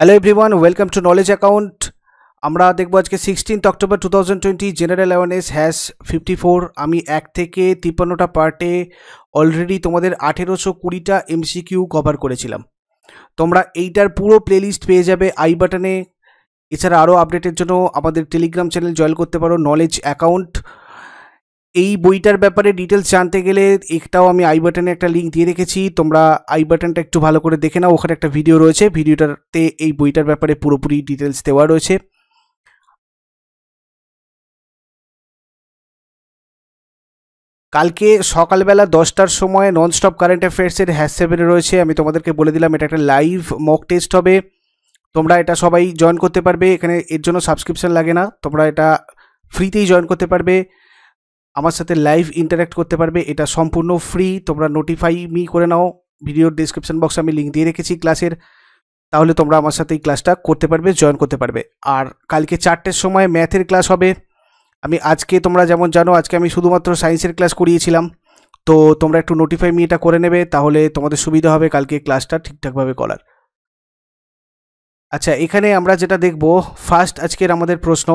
Hello everyone welcome to knowledge account আমরা দেখবো আজকে sixteenth October two thousand twenty general awareness hash fifty four আমি এক থেকে তিপ্পান্নটা পার্টে অলরেডি তোমাদের আঠেরোশো কুড়িটা এমসিকিউ কভার করেছিলাম তোমরা এইটার পুরো প্লেলিস্ট পেয়ে যাবে আই বাটনে এছাড়া আরও আপডেটের জন্য আমাদের টেলিগ্রাম চ্যানেল জয়েন করতে পারো নলেজ অ্যাকাউন্ট এই বইটার ব্যাপারে ডিটেলস জানতে গেলে একটাও আমি আই বাটনে একটা লিঙ্ক দিয়ে রেখেছি তোমরা আই বাটনটা একটু ভালো করে দেখে নাও ওখানে একটা ভিডিও রয়েছে ভিডিওটাতে এই বইটার ব্যাপারে পুরোপুরি ডিটেলস দেওয়া রয়েছে কালকে সকালবেলা দশটার সময় ননস্টপ কারেন্ট অ্যাফেয়ার্সের হ্যাশ সেভেনে রয়েছে আমি তোমাদেরকে বলে দিলাম এটা একটা লাইভ মক টেস্ট হবে তোমরা এটা সবাই জয়েন করতে পারবে এখানে এর জন্য সাবস্ক্রিপশন লাগে না তোমরা এটা ফ্রিতেই জয়েন করতে পারবে আমার সাথে লাইভ ইন্টারাক্ট করতে পারবে এটা সম্পূর্ণ ফ্রি তোমরা নোটিফাই মি করে নাও ভিডিওর ডিসক্রিপশন বক্সে আমি লিঙ্ক দিয়ে রেখেছি ক্লাসের তাহলে তোমরা আমার সাথে এই ক্লাসটা করতে পারবে জয়েন করতে পারবে আর কালকে চারটের সময় ম্যাথের ক্লাস হবে আমি আজকে তোমরা যেমন জানো আজকে আমি শুধুমাত্র সায়েন্সের ক্লাস করিয়েছিলাম তো তোমরা একটু নোটিফাই মি এটা করে নেবে তাহলে তোমাদের সুবিধা হবে কালকে ক্লাসটা ঠিকঠাকভাবে করার আচ্ছা এখানে আমরা যেটা দেখব ফার্স্ট আজকের আমাদের প্রশ্ন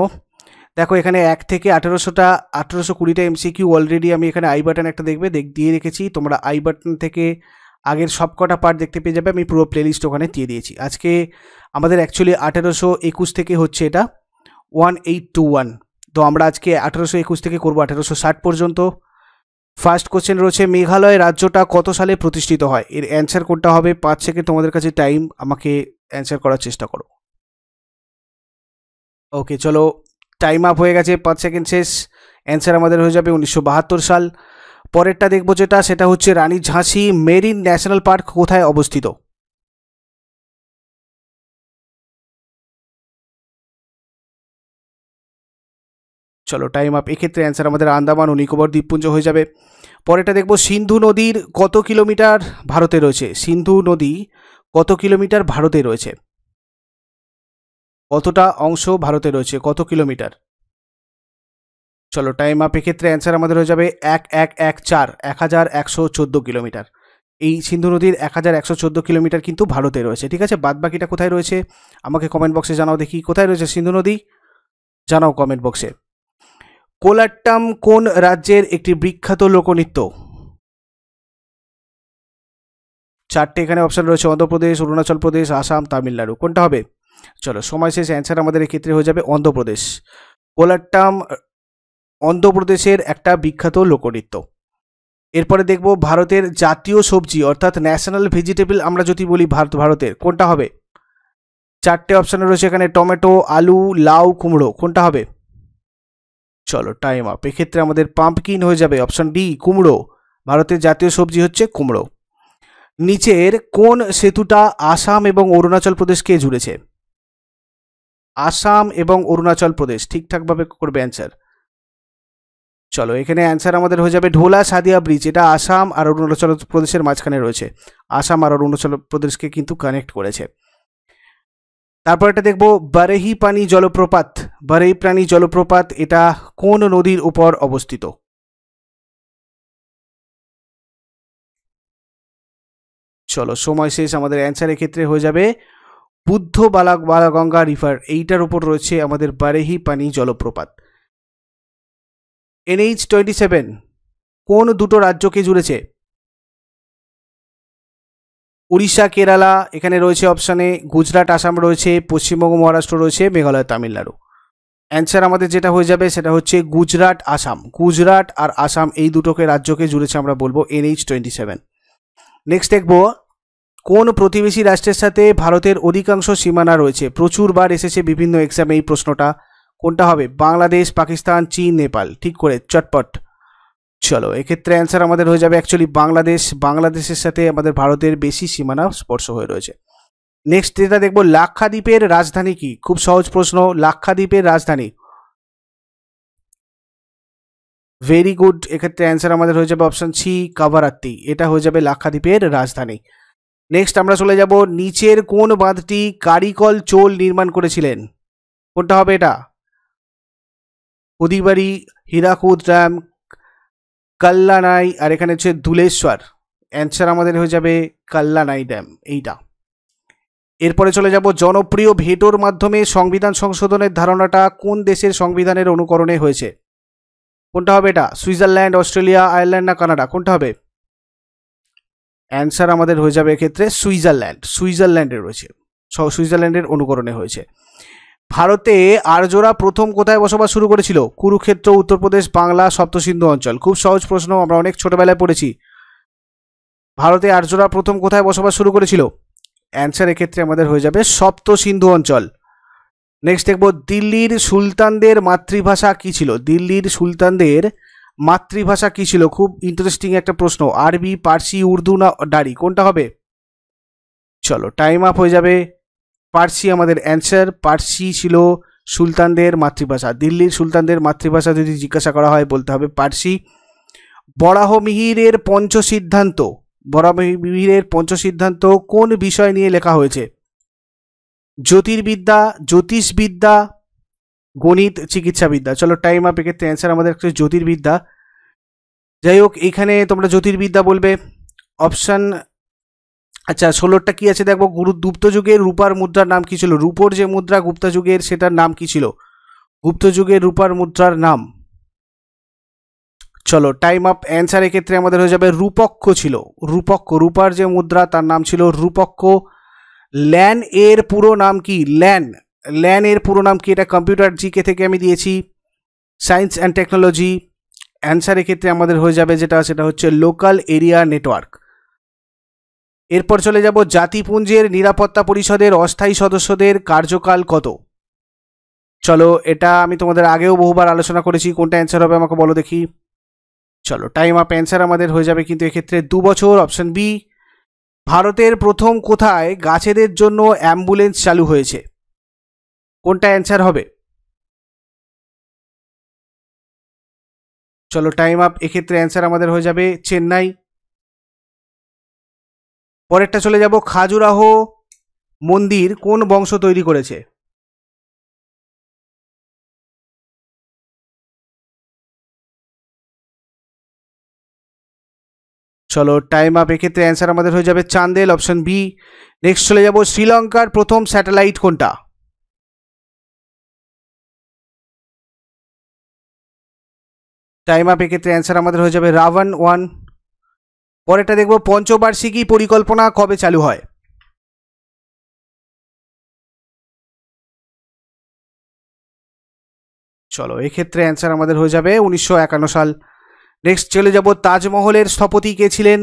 দেখো এখানে এক থেকে আঠেরোশোটা আঠেরোশো কুড়িটা এমসিকিউ অলরেডি আমি এখানে আই বাটন একটা দেখবে দেখ দিয়ে রেখেছি তোমরা আই বাটন থেকে আগের সবকটা পার্ট দেখতে পেয়ে যাবে আমি পুরো প্লেলিস্ট ওখানে দিয়ে দিয়েছি আজকে আমাদের অ্যাকচুয়ালি আঠেরোশো একুশ থেকে হচ্ছে এটা ওয়ান এইট টু ওয়ান তো আমরা আজকে আঠেরোশো একুশ থেকে করবো আঠেরোশো ষাট পর্যন্ত ফার্স্ট কোশ্চেন রয়েছে মেঘালয় রাজ্যটা কত সালে প্রতিষ্ঠিত হয় এর অ্যান্সার কোনটা হবে পাঁচ সেকেন্ড তোমাদের কাছে টাইম আমাকে অ্যান্সার করার চেষ্টা করো ওকে চলো টাইম আপ হয়ে গেছে পাঁচ সেকেন্ড শেষ অ্যান্সার আমাদের হয়ে যাবে উনিশশো বাহাত্তর সাল পরেরটা দেখবো যেটা সেটা হচ্ছে রানী ঝাঁসি মেরিন ন্যাশনাল পার্ক কোথায় অবস্থিত চলো টাইম আপ এক্ষেত্রে অ্যান্সার আমাদের আন্দামান ও নিকোবর দ্বীপপুঞ্জ হয়ে যাবে পরেটা দেখব সিন্ধু নদীর কত কিলোমিটার ভারতে রয়েছে সিন্ধু নদী কত কিলোমিটার ভারতে রয়েছে কতটা অংশ ভারতে রয়েছে কত কিলোমিটার চলো টাইম আপের ক্ষেত্রে অ্যান্সার আমাদের হয়ে যাবে এক এক এক চার এক হাজার একশো চোদ্দো কিলোমিটার এই সিন্ধু নদীর এক হাজার একশো চোদ্দো কিলোমিটার কিন্তু ভারতে রয়েছে ঠিক আছে বাদ বাকিটা কোথায় রয়েছে আমাকে কমেন্ট বক্সে জানাও দেখি কোথায় রয়েছে সিন্ধু নদী জানাও কমেন্ট বক্সে কোলাট্টাম কোন রাজ্যের একটি বিখ্যাত লোকনৃত্য চারটে এখানে অপশান রয়েছে অন্ধ্রপ্রদেশ অরুণাচল প্রদেশ আসাম তামিলনাড়ু কোনটা হবে চলো সময় শেষ অ্যান্সার আমাদের এক্ষেত্রে হয়ে যাবে অন্ধ্রপ্রদেশ কোলাট্টাম অন্ধ্রপ্রদেশের একটা বিখ্যাত লোকনৃত্য এরপরে দেখব ভারতের জাতীয় সবজি অর্থাৎ ন্যাশনাল ভেজিটেবল আমরা যদি বলি ভারত ভারতের কোনটা হবে চারটে অপশান রয়েছে এখানে টমেটো আলু লাউ কুমড়ো কোনটা হবে চলো টাইম আপ এক্ষেত্রে আমাদের পাম্পকিন হয়ে যাবে অপশান ডি কুমড়ো ভারতের জাতীয় সবজি হচ্ছে কুমড়ো নিচের কোন সেতুটা আসাম এবং অরুণাচল প্রদেশকে জুড়েছে আসাম এবং অরুণাচল প্রদেশ ঠিকঠাকভাবে করবে অ্যান্সার চলো এখানে অ্যান্সার আমাদের হয়ে যাবে ঢোলা সাদিয়া ব্রিজ এটা আসাম আর অরুণাচল প্রদেশের মাঝখানে রয়েছে আসাম আর অরুণাচল প্রদেশকে কিন্তু কানেক্ট করেছে তারপর এটা দেখবো বারেহি পানি জলপ্রপাত বারেহি প্রাণী জলপ্রপাত এটা কোন নদীর উপর অবস্থিত চলো সময় শেষ আমাদের অ্যান্সারের ক্ষেত্রে হয়ে যাবে বুদ্ধ বালা বালাগঙ্গা রিভার এইটার ওপর রয়েছে আমাদের বারেহি পানি জলপ্রপাত এনএইচ টোয়েন্টি সেভেন কোন দুটো রাজ্যকে জুড়েছে উড়িষ্যা কেরালা এখানে রয়েছে অপশানে গুজরাট আসাম রয়েছে পশ্চিমবঙ্গ মহারাষ্ট্র রয়েছে মেঘালয় তামিলনাড়ু অ্যান্সার আমাদের যেটা হয়ে যাবে সেটা হচ্ছে গুজরাট আসাম গুজরাট আর আসাম এই দুটোকে রাজ্যকে জুড়েছে আমরা বলবো এনএইচ টোয়েন্টি সেভেন নেক্সট দেখবো কোন প্রতিবেশী রাষ্ট্রের সাথে ভারতের অধিকাংশ সীমানা রয়েছে প্রচুরবার এসেছে বিভিন্ন এক্সামে এই প্রশ্নটা কোনটা হবে বাংলাদেশ পাকিস্তান চীন নেপাল ঠিক করে চটপট চলো এক্ষেত্রে অ্যান্সার আমাদের হয়ে যাবে অ্যাকচুয়ালি বাংলাদেশ বাংলাদেশের সাথে আমাদের ভারতের বেশি সীমানা স্পর্শ হয়ে রয়েছে নেক্সট যেটা দেখবো লাক্ষাদ্বীপের রাজধানী কি খুব সহজ প্রশ্ন লাক্ষাদ্বীপের রাজধানী ভেরি গুড এক্ষেত্রে অ্যান্সার আমাদের হয়ে যাবে অপশান সি কাভারাত্তি এটা হয়ে যাবে লাক্ষাদ্বীপের রাজধানী নেক্সট আমরা চলে যাব নিচের কোন বাঁধটি কারিকল চোল নির্মাণ করেছিলেন কোনটা হবে এটা প্রদীপবাড়ি হীরাকুদ ড্যাম কাল্লানাই আর এখানে হচ্ছে দুলেশ্বর অ্যান্সার আমাদের হয়ে যাবে কাল্লানাই ড্যাম এইটা এরপরে চলে যাব জনপ্রিয় ভেটোর মাধ্যমে সংবিধান সংশোধনের ধারণাটা কোন দেশের সংবিধানের অনুকরণে হয়েছে কোনটা হবে এটা সুইজারল্যান্ড অস্ট্রেলিয়া আয়ারল্যান্ড না কানাডা কোনটা হবে অ্যান্সার আমাদের হয়ে যাবে এক্ষেত্রে সুইজারল্যান্ড সুইজারল্যান্ডে রয়েছে সুইজারল্যান্ডের অনুকরণে হয়েছে ভারতে আর্যরা প্রথম কোথায় বসবাস শুরু করেছিল কুরুক্ষেত্র উত্তরপ্রদেশ বাংলা সপ্তসিন্ধু অঞ্চল খুব সহজ প্রশ্ন আমরা অনেক ছোটবেলায় পড়েছি ভারতে আর্যরা প্রথম কোথায় বসবাস শুরু করেছিল অ্যান্সার এক্ষেত্রে আমাদের হয়ে যাবে সপ্তসিন্ধু অঞ্চল নেক্সট দেখব দিল্লির সুলতানদের মাতৃভাষা কি ছিল দিল্লির সুলতানদের মাতৃভাষা কী ছিল খুব ইন্টারেস্টিং একটা প্রশ্ন আরবি পার্সি উর্দু না ডারি কোনটা হবে চলো টাইম আপ হয়ে যাবে পার্সি আমাদের অ্যান্সার পার্সি ছিল সুলতানদের মাতৃভাষা দিল্লির সুলতানদের মাতৃভাষা যদি জিজ্ঞাসা করা হয় বলতে হবে পার্সি বরাহমিহিরের পঞ্চসিদ্ধান্ত বরাহমিহিরের পঞ্চসিদ্ধান্ত কোন বিষয় নিয়ে লেখা হয়েছে জ্যোতির্বিদ্যা জ্যোতিষবিদ্যা গণিত চিকিৎসাবিদ্যা চলো টাইম আপ এক্ষেত্রে অ্যান্সার আমাদের জ্যোতির্বিদ্যা যাই হোক এখানে তোমরা জ্যোতির্বিদ্যা বলবে অপশান আচ্ছা ষোলোটা কি আছে দেখবো গুরু গুপ্ত যুগের রূপার মুদ্রার নাম কি ছিল রূপোর যে মুদ্রা গুপ্ত যুগের সেটার নাম কি ছিল গুপ্ত যুগের রূপার মুদ্রার নাম চলো টাইম আপ অ্যান্সার এক্ষেত্রে আমাদের হয়ে যাবে রূপক্ষ ছিল রূপক্ষ রূপার যে মুদ্রা তার নাম ছিল রূপক্ষ ল্যান এর পুরো নাম কি ল্যান ল্যান এর পুরো নাম কি এটা কম্পিউটার জিকে থেকে আমি দিয়েছি সায়েন্স অ্যান্ড টেকনোলজি অ্যান্সারের ক্ষেত্রে আমাদের হয়ে যাবে যেটা সেটা হচ্ছে লোকাল এরিয়া নেটওয়ার্ক এরপর চলে যাব জাতিপুঞ্জের নিরাপত্তা পরিষদের অস্থায়ী সদস্যদের কার্যকাল কত চলো এটা আমি তোমাদের আগেও বহুবার আলোচনা করেছি কোনটা অ্যান্সার হবে আমাকে বলো দেখি চলো টাইম আপ অ্যান্সার আমাদের হয়ে যাবে কিন্তু এক্ষেত্রে দু বছর অপশন বি ভারতের প্রথম কোথায় গাছেদের জন্য অ্যাম্বুলেন্স চালু হয়েছে কোনটা অ্যান্সার হবে চলো টাইম আপ এক্ষেত্রে অ্যান্সার আমাদের হয়ে যাবে চেন্নাই পরেরটা চলে যাব খাজুরাহ মন্দির কোন বংশ তৈরি করেছে চলো টাইম আপ এক্ষেত্রে অ্যান্সার আমাদের হয়ে যাবে চান্দেল অপশন বি নেক্সট চলে যাব শ্রীলঙ্কার প্রথম স্যাটেলাইট কোনটা টাইম আপ এক্ষেত্রে অ্যান্সার আমাদের হয়ে যাবে রাভান ওয়ান পরেটা দেখব পঞ্চবার্ষিকী পরিকল্পনা কবে চালু হয় চলো এক্ষেত্রে অ্যান্সার আমাদের হয়ে যাবে উনিশশো সাল নেক্সট চলে যাব তাজমহলের স্থপতি কে ছিলেন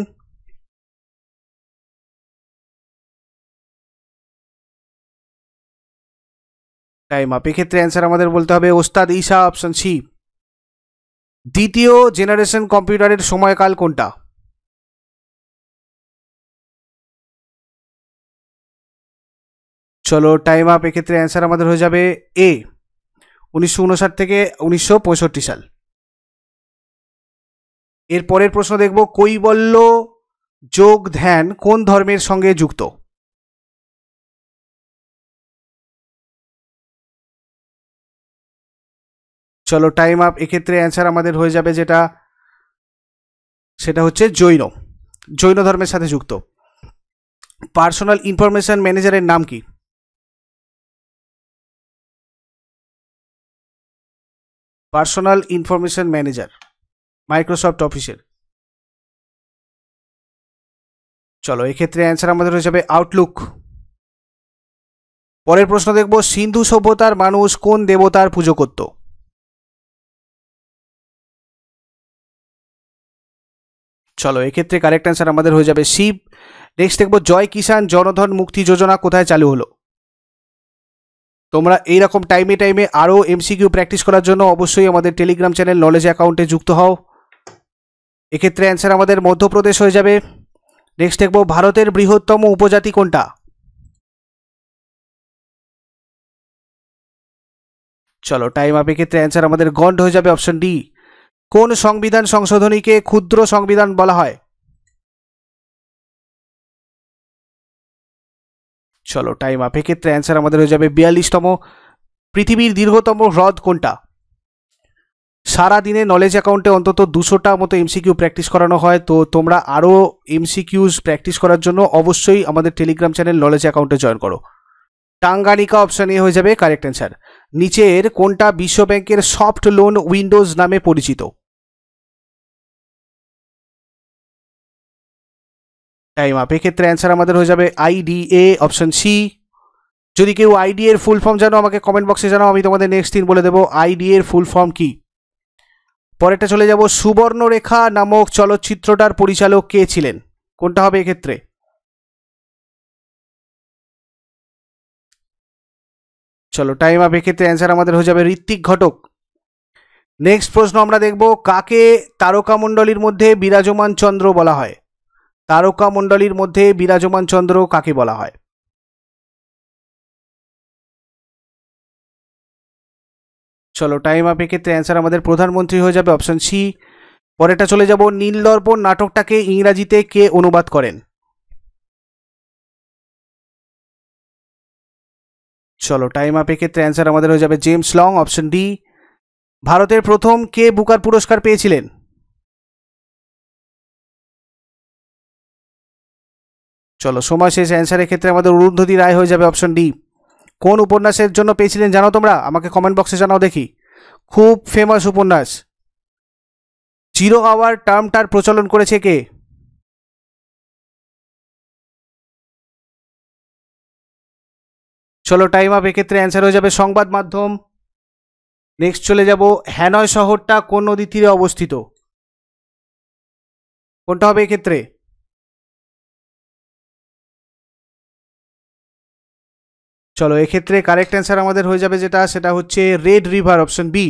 টাইম আপ এক্ষেত্রে অ্যান্সার আমাদের বলতে হবে ওস্তাদ ঈশা অপশন সি দ্বিতীয় জেনারেশন কম্পিউটারের সময়কাল কোনটা চলো টাইম আপ এক্ষেত্রে অ্যান্সার আমাদের হয়ে যাবে এ উনিশশো থেকে উনিশশো সাল এর পরের প্রশ্ন দেখব কৈবল্য যোগ ধ্যান কোন ধর্মের সঙ্গে যুক্ত চলো টাইম আপ এক্ষেত্রে অ্যান্সার আমাদের হয়ে যাবে যেটা সেটা হচ্ছে জৈন জৈন ধর্মের সাথে যুক্ত পার্সোনাল ইনফরমেশন ম্যানেজারের নাম কি পার্সোনাল ইনফরমেশন ম্যানেজার মাইক্রোসফট অফিসের চলো এক্ষেত্রে অ্যান্সার আমাদের হয়ে যাবে আউটলুক পরের প্রশ্ন দেখব সিন্ধু সভ্যতার মানুষ কোন দেবতার পুজো করতো চলো এক্ষেত্রে কারেক্ট অ্যান্সার আমাদের হয়ে যাবে শিব নেক্সট দেখবো জয় কিষাণ জনধন মুক্তি যোজনা কোথায় চালু হলো তোমরা এইরকম টাইমে টাইমে আরও এমসিকিউ প্র্যাকটিস করার জন্য অবশ্যই আমাদের টেলিগ্রাম চ্যানেল নলেজ অ্যাকাউন্টে যুক্ত হও এক্ষেত্রে অ্যান্সার আমাদের মধ্যপ্রদেশ হয়ে যাবে নেক্সট দেখব ভারতের বৃহত্তম উপজাতি কোনটা চলো টাইম আপ এক্ষেত্রে অ্যান্সার আমাদের গন্ড হয়ে যাবে অপশন ডি কোন সংবিধান সংশোধনীকে ক্ষুদ্র সংবিধান বলা হয় চলো টাইম আপ এক্ষেত্রে অ্যান্সার আমাদের হয়ে যাবে বিয়াল্লিশতম পৃথিবীর দীর্ঘতম হ্রদ কোনটা সারা দিনে নলেজ অ্যাকাউন্টে অন্তত দুশোটা মতো এমসিকিউ প্র্যাকটিস করানো হয় তো তোমরা আরও এমসিকিউজ প্র্যাকটিস করার জন্য অবশ্যই আমাদের টেলিগ্রাম চ্যানেল নলেজ অ্যাকাউন্টে জয়েন করো টাঙ্গানিকা অপশান এ হয়ে যাবে কারেক্ট অ্যান্সার নিচের কোনটা বিশ্ব ব্যাংকের সফট লোন উইন্ডোজ নামে পরিচিত টাইম আপ এক্ষেত্রে অ্যান্সার আমাদের হয়ে যাবে আইডিএ অপশন সি যদি কেউ আইডিএ এর ফুল ফর্ম জানো আমাকে কমেন্ট বক্সে জানাও আমি তোমাদের নেক্সট দিন বলে দেবো আইডিএ এর ফুল ফর্ম কি পরেরটা চলে যাব সুবর্ণরেখা নামক চলচ্চিত্রটার পরিচালক কে ছিলেন কোনটা হবে এক্ষেত্রে চলো টাইম আপ এক্ষেত্রে অ্যান্সার আমাদের হয়ে যাবে ঋত্বিক ঘটক নেক্সট প্রশ্ন আমরা দেখব কাকে তারকামণ্ডলীর মধ্যে বিরাজমান চন্দ্র বলা হয় তারকামণ্ডলীর মধ্যে বিরাজমান চন্দ্র কাকে বলা হয় চলো টাইম আপে ক্ষেত্রে অ্যান্সার আমাদের প্রধানমন্ত্রী হয়ে যাবে অপশন সি পরেরটা চলে যাব নীলদর্পণ নাটকটাকে ইংরাজিতে কে অনুবাদ করেন চলো টাইম আপে ক্ষেত্রে অ্যান্সার আমাদের হয়ে যাবে জেমস লং অপশন ডি ভারতের প্রথম কে বুকার পুরস্কার পেয়েছিলেন চলো সময় শেষ অ্যান্সারের ক্ষেত্রে আমাদের অরুন্ধতি রায় হয়ে যাবে অপশন ডি কোন উপন্যাসের জন্য পেয়েছিলেন জানো তোমরা আমাকে কমেন্ট বক্সে জানাও দেখি খুব ফেমাস উপন্যাস জিরো আওয়ার টার্মটার প্রচলন করেছে কে চলো টাইম আপ এক্ষেত্রে অ্যান্সার হয়ে যাবে সংবাদ মাধ্যম নেক্সট চলে যাব হ্যানয় শহরটা কোন নদী তীরে অবস্থিত কোনটা হবে এক্ষেত্রে চলো এক্ষেত্রে কারেক্ট অ্যান্সার আমাদের হয়ে যাবে যেটা সেটা হচ্ছে রেড রিভার অপশন বি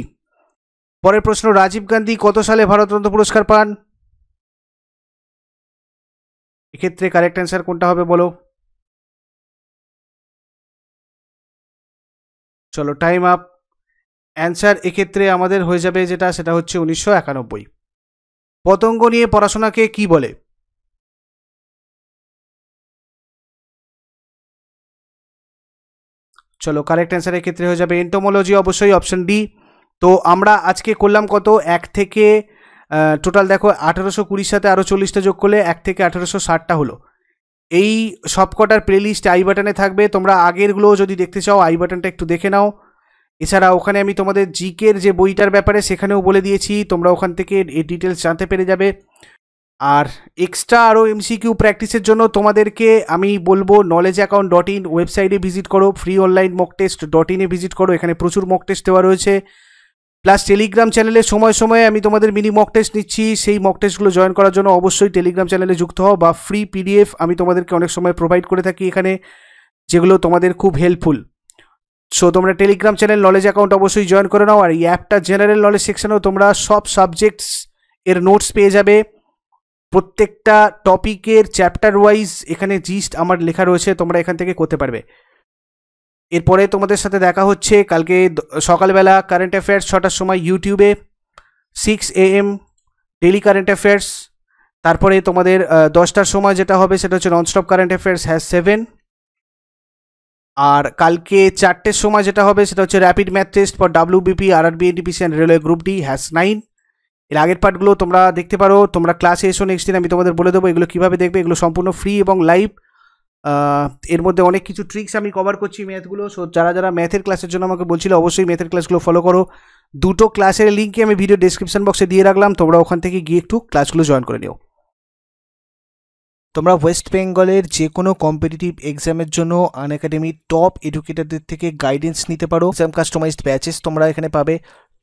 পরের প্রশ্ন রাজীব গান্ধী কত সালে ভারতরত্ন পুরস্কার পান এক্ষেত্রে কারেক্ট অ্যান্সার কোনটা হবে বলো চলো টাইম আপ অ্যান্সার এক্ষেত্রে আমাদের হয়ে যাবে যেটা সেটা হচ্ছে উনিশশো পতঙ্গ নিয়ে পড়াশোনাকে কি বলে চলো কারেক্ট অ্যান্সারের ক্ষেত্রে হয়ে যাবে এন্টোমোলজি অবশ্যই অপশন ডি তো আমরা আজকে করলাম কত এক থেকে টোটাল দেখো আঠেরোশো কুড়ির সাথে আরও চল্লিশটা যোগ করলে এক থেকে আঠেরোশো ষাটটা হলো এই সবকটার প্লেলিস্ট আই বাটনে থাকবে তোমরা আগেরগুলোও যদি দেখতে চাও আই বাটনটা একটু দেখে নাও এছাড়া ওখানে আমি তোমাদের জিকের যে বইটার ব্যাপারে সেখানেও বলে দিয়েছি তোমরা ওখান থেকে এ ডিটেলস জানতে পেরে যাবে আর এক্সট্রা আরও এমসিকিউ প্র্যাকটিসের জন্য তোমাদেরকে আমি বলবো নলেজ অ্যাকাউন্ট ডট ইন ওয়েবসাইটে ভিজিট করো free online mock test dot ইনে ভিজিট করো এখানে প্রচুর মক টেস্ট দেওয়া রয়েছে প্লাস টেলিগ্রাম চ্যানেলে সময় সময়ে আমি তোমাদের মিনি মক টেস্ট নিচ্ছি সেই মক টেস্টগুলো জয়েন করার জন্য অবশ্যই টেলিগ্রাম চ্যানেলে যুক্ত হও বা ফ্রি পিডিএফ আমি তোমাদেরকে অনেক সময় প্রোভাইড করে থাকি এখানে যেগুলো তোমাদের খুব হেল্পফুল সো তোমরা টেলিগ্রাম চ্যানেল নলেজ অ্যাকাউন্ট অবশ্যই জয়েন করে নাও আর এই অ্যাপটা জেনারেল নলেজ সেকশানেও তোমরা সব সাবজেক্টস এর নোটস পেয়ে যাবে প্রত্যেকটা টপিকের চ্যাপ্টার ওয়াইজ এখানে জিস্ট আমার লেখা রয়েছে তোমরা এখান থেকে করতে পারবে এরপরে তোমাদের সাথে দেখা হচ্ছে কালকে সকালবেলা কারেন্ট অ্যাফেয়ার্স ছটার সময় ইউটিউবে six A M daily current affairs তারপরে তোমাদের দশটার সময় যেটা হবে সেটা হচ্ছে nonstop current affairs hash seven আর কালকে চারটের সময় যেটা হবে সেটা হচ্ছে rapid math test for WBP R R B NTPC and railway group D hash nine এর আগের পার্টগুলো তোমরা দেখতে পারো তোমরা ক্লাসে এসো নেক্সট দিন আমি তোমাদের বলে দেবো এগুলো কীভাবে দেখবে এগুলো সম্পূর্ণ ফ্রি এবং লাইভ এর মধ্যে অনেক কিছু ট্রিক্স আমি কভার করছি ম্যাথগুলো সো যারা যারা ম্যাথের ক্লাসের জন্য আমাকে বলছিল অবশ্যই ম্যাথের ক্লাসগুলো ফলো করো দুটো ক্লাসের লিঙ্কে আমি ভিডিও ডিসক্রিপশান বক্সে দিয়ে রাখলাম তোমরা ওখান থেকে গিয়ে একটু ক্লাসগুলো জয়েন করে নিও তোমরা ওয়েস্ট বেঙ্গলের যে কোনো কম্পিটিটিভ এক্সামের জন্য আন একাডেমির টপ এডুকেটারদের থেকে গাইডেন্স নিতে পারো এক্সাম কাস্টমাইজড ব্যাচেস তোমরা এখানে পাবে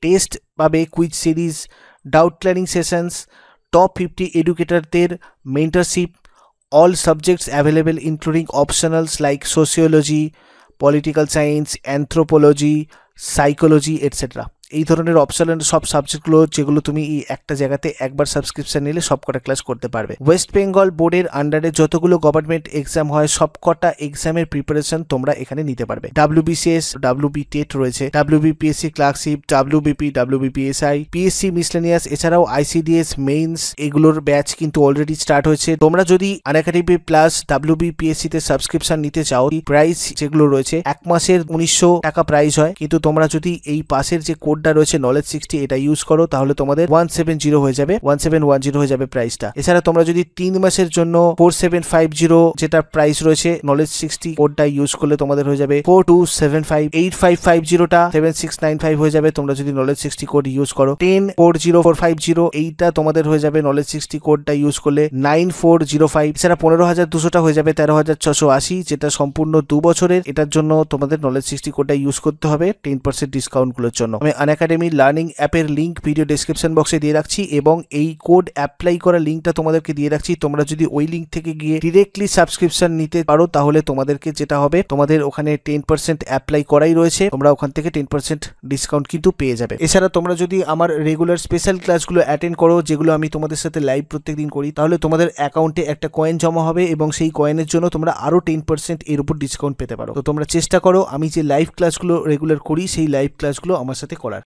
টেস্ট পাবে quiz series doubt clearing sessions, top 50 educators, their mentorship, all subjects available including optionals like sociology, political science, anthropology, psychology, etc. এই ধরনের অপশন সব সাবজেক্টগুলো যেগুলো তুমি একটা জায়গাতে একবার সাবস্ক্রিপশন নিলে সবকটা ক্লাস করতে পারবে ওয়েস্ট বেঙ্গল বোর্ডের আন্ডারে যতগুলো গভর্নমেন্ট এক্সাম হয় সবকটা এক্সামের প্রিপারেশন তোমরা এখানে নিতে পারবে ডাব্লিউবিসিএস বি টেট রয়েছে WBPSC clerkship WBP WBPSI PSC miscellaneous এছাড়াও আইসিডিএস মেইনস এগুলোর ব্যাচ কিন্তু অলরেডি স্টার্ট হয়েছে তোমরা যদি আনাকাডেমি প্লাস ডাব্লিউবিপিএসসি তে সাবস্ক্রিপশন নিতে চাও প্রাইস যেগুলো রয়েছে এক মাসের উনিশশো টাকা প্রাইস হয় কিন্তু তোমরা যদি এই পাশের যে কোড কোডটা রয়েছে নলেজ সিক্সটি এটা ইউজ করো তাহলে তোমাদের ওয়ান সেভেন জিরো হয়ে যাবে ওয়ান সেভেন ওয়ান জিরো হয়ে যাবে প্রাইসটা এছাড়া তোমরা যদি তিন মাসের জন্য ফোর সেভেন ফাইভ জিরো যেটা প্রাইস রয়েছে নলেজ সিক্সটি কোডটা ইউজ করলে তোমাদের হয়ে যাবে four two seven five eight five five জিরোটা সেভেন সিক্স নাইন ফাইভ হয়ে যাবে তোমরা যদি নলেজ সিক্সটি কোড ইউজ করো ten four zero four five zero এইটা তোমাদের হয়ে যাবে নলেজ সিক্সটি কোডটা ইউজ করলে নাইন ফোর জিরো ফাইভ এছাড়া পনেরো হাজার দুশোটা হয়ে যাবে তেরো হাজার ছশো আশি যেটা সম্পূর্ণ দু বছরের এটার জন্য তোমাদের নলেজ সিক্সটি কোডটা ইউজ করতে হবে টেন পার্সেন্ট ডিসকাউন্টগুলোর জন্য আমি আনএকাডেমির লার্নিং অ্যাপের লিঙ্ক ভিডিও ডিসক্রিপশন বক্সে দিয়ে রাখছি এবং এই কোড অ্যাপ্লাই করা লিঙ্কটা তোমাদেরকে দিয়ে রাখছি তোমরা যদি ওই লিঙ্ক থেকে গিয়ে ডিরেক্টলি সাবস্ক্রিপশন নিতে পারো তাহলে তোমাদেরকে যেটা হবে তোমাদের ওখানে টেন পার্সেন্ট অ্যাপ্লাই করাই রয়েছে তোমরা ওখান থেকে টেন পার্সেন্ট ডিসকাউন্ট কিন্তু পেয়ে যাবে এছাড়া তোমরা যদি আমার রেগুলার স্পেশাল ক্লাসগুলো অ্যাটেন্ড করো যেগুলো আমি তোমাদের সাথে লাইভ প্রত্যেক দিন করি তাহলে তোমাদের অ্যাকাউন্টে একটা কয়েন জমা হবে এবং সেই কয়েনের জন্য তোমরা আরও টেন পার্সেন্ট এর উপর ডিসকাউন্ট পেতে পারো তো তোমরা চেষ্টা করো আমি যে লাইভ ক্লাসগুলো রেগুলার করি সেই লাইভ ক্লাসগুলো আমার সাথে করার